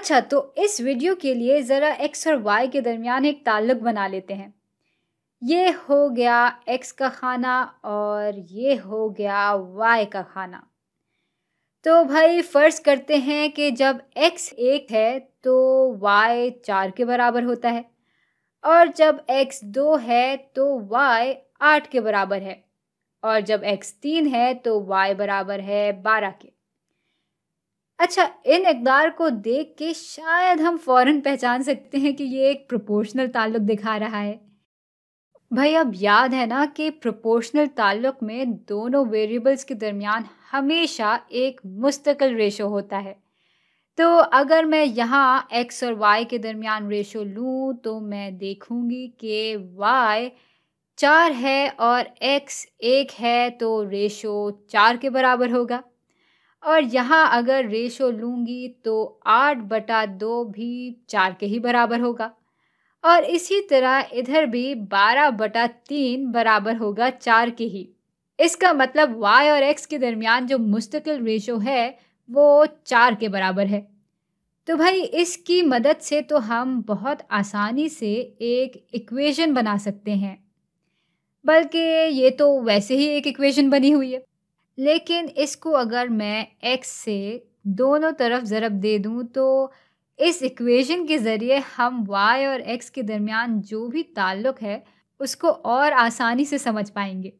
अच्छा तो इस वीडियो के लिए ज़रा एक्स और वाई के दरमियान एक ताल्लुक बना लेते हैं ये हो गया एक्स का खाना और ये हो गया वाई का खाना तो भाई फ़र्ज करते हैं कि जब एक्स एक है तो वाई चार के बराबर होता है और जब एक्स दो है तो वाई आठ के बराबर है और जब एक्स तीन है तो वाई बराबर है बारह के अच्छा इन इकदार को देख के शायद हम फौरन पहचान सकते हैं कि ये एक प्रोपोर्शनल ताल्लुक दिखा रहा है भाई अब याद है ना कि प्रोपोर्शनल ताल्लुक में दोनों वेरिएबल्स के दरमियान हमेशा एक मुस्तकिल रेशो होता है तो अगर मैं यहाँ एक्स और वाई के दरमियान रेशो लूँ तो मैं देखूँगी कि वाई चार है और एक्स एक है तो रेशो चार के बराबर होगा और यहाँ अगर रेशो लूँगी तो आठ बटा दो भी चार के ही बराबर होगा और इसी तरह इधर भी बारह बटा तीन बराबर होगा चार के ही इसका मतलब y और x के दरमियान जो मुस्तकिल रेशो है वो चार के बराबर है तो भाई इसकी मदद से तो हम बहुत आसानी से एक इक्वेशन बना सकते हैं बल्कि ये तो वैसे ही एक इक्वेशन बनी हुई है लेकिन इसको अगर मैं x से दोनों तरफ ज़रब दे दूँ तो इस इक्वेशन के ज़रिए हम y और x के दरमियान जो भी ताल्लुक़ है उसको और आसानी से समझ पाएंगे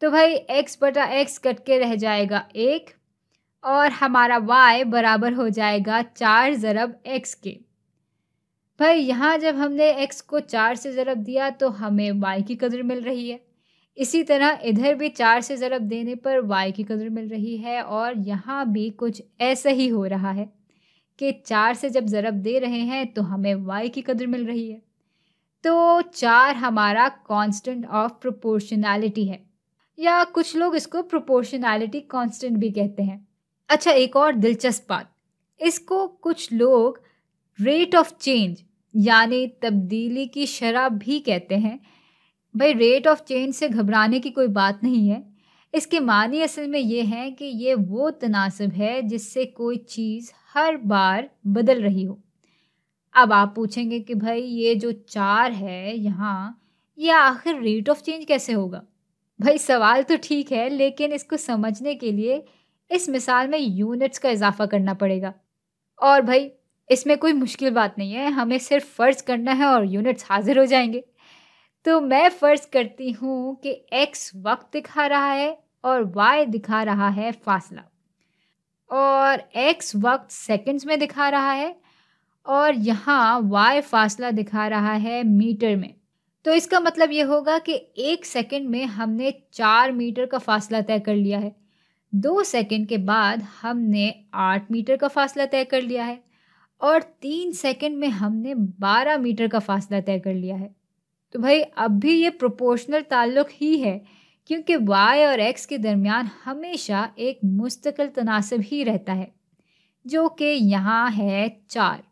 तो भाई x बटा x कट के रह जाएगा एक और हमारा y बराबर हो जाएगा चार ज़रब x के भाई यहाँ जब हमने x को चार से ज़रब दिया तो हमें y की कदर मिल रही है इसी तरह इधर भी चार से ज़रब देने पर वाई की कदर मिल रही है और यहाँ भी कुछ ऐसा ही हो रहा है कि चार से जब ज़रब दे रहे हैं तो हमें वाई की कदर मिल रही है तो चार हमारा कांस्टेंट ऑफ प्रोपोर्शनैलिटी है या कुछ लोग इसको प्रोपोर्शनैलिटी कांस्टेंट भी कहते हैं अच्छा एक और दिलचस्प बात इसको कुछ लोग रेट ऑफ चेंज यानी तब्दीली की शराब भी कहते हैं भाई रेट ऑफ चेंज से घबराने की कोई बात नहीं है इसके मानी असल में ये है कि ये वो तनासब है जिससे कोई चीज़ हर बार बदल रही हो अब आप पूछेंगे कि भाई ये जो चार है यहाँ ये आखिर रेट ऑफ चेंज कैसे होगा भाई सवाल तो ठीक है लेकिन इसको समझने के लिए इस मिसाल में यूनिट्स का इजाफा करना पड़ेगा और भाई इसमें कोई मुश्किल बात नहीं है हमें सिर्फ फ़र्ज करना है और यूनिट्स हाजिर हो जाएंगे तो मैं फ़र्ज़ करती हूँ कि एक्स वक्त दिखा रहा है और वाई दिखा रहा है फासला और एक्स वक्त सेकंड्स में दिखा रहा है और यहाँ वाई फासला दिखा रहा है मीटर में तो इसका मतलब ये होगा कि एक सेकंड में हमने चार मीटर का फासला तय कर लिया है दो सेकंड के बाद हमने आठ मीटर का फासला तय कर लिया है और तीन सेकंड में हमने बारह मीटर का फासला तय कर लिया है तो भाई अब भी ये प्रोपोर्शनल ताल्लुक ही है क्योंकि वाई और एक्स के दरमियान हमेशा एक मुस्तकिल तनासब ही रहता है जो कि यहाँ है चार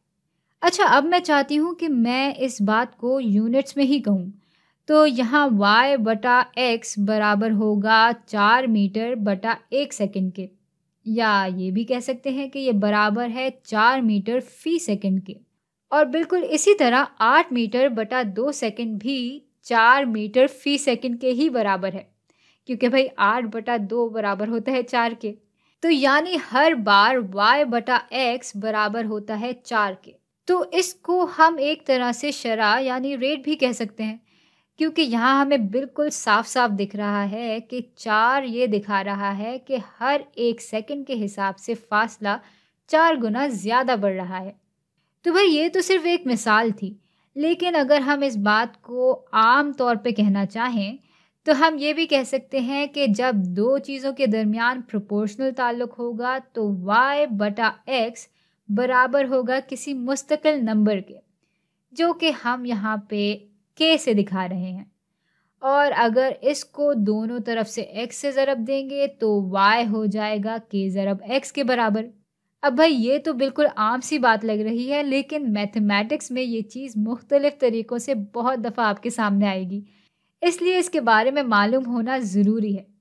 अच्छा अब मैं चाहती हूँ कि मैं इस बात को यूनिट्स में ही कहूँ तो यहाँ y बटा एक्स बराबर होगा चार मीटर बटा एक सेकेंड के या ये भी कह सकते हैं कि ये बराबर है चार मीटर फ़ी सेकेंड के और बिल्कुल इसी तरह आठ मीटर बटा दो सेकेंड भी चार मीटर फी सेकेंड के ही बराबर है क्योंकि भाई आठ बटा दो बराबर होता है चार के तो यानी हर बार y बटा एक्स बराबर होता है चार के तो इसको हम एक तरह से शरा यानी रेट भी कह सकते हैं क्योंकि यहाँ हमें बिल्कुल साफ साफ दिख रहा है कि चार ये दिखा रहा है कि हर एक सेकंड के हिसाब से फासला चार गुना ज़्यादा बढ़ रहा है तो भाई ये तो सिर्फ एक मिसाल थी लेकिन अगर हम इस बात को आम तौर पे कहना चाहें तो हम ये भी कह सकते हैं कि जब दो चीज़ों के दरमियान प्रोपोर्शनल ताल्लुक होगा तो y बटा x बराबर होगा किसी मुस्तकिल नंबर के जो कि हम यहाँ पे k से दिखा रहे हैं और अगर इसको दोनों तरफ से x से ज़रब देंगे तो y हो जाएगा k ज़रब x के बराबर अब भाई ये तो बिल्कुल आम सी बात लग रही है लेकिन मैथमेटिक्स में ये चीज़ मुख्तलिफ़ तरीक़ों से बहुत दफ़ा आपके सामने आएगी इसलिए इसके बारे में मालूम होना ज़रूरी है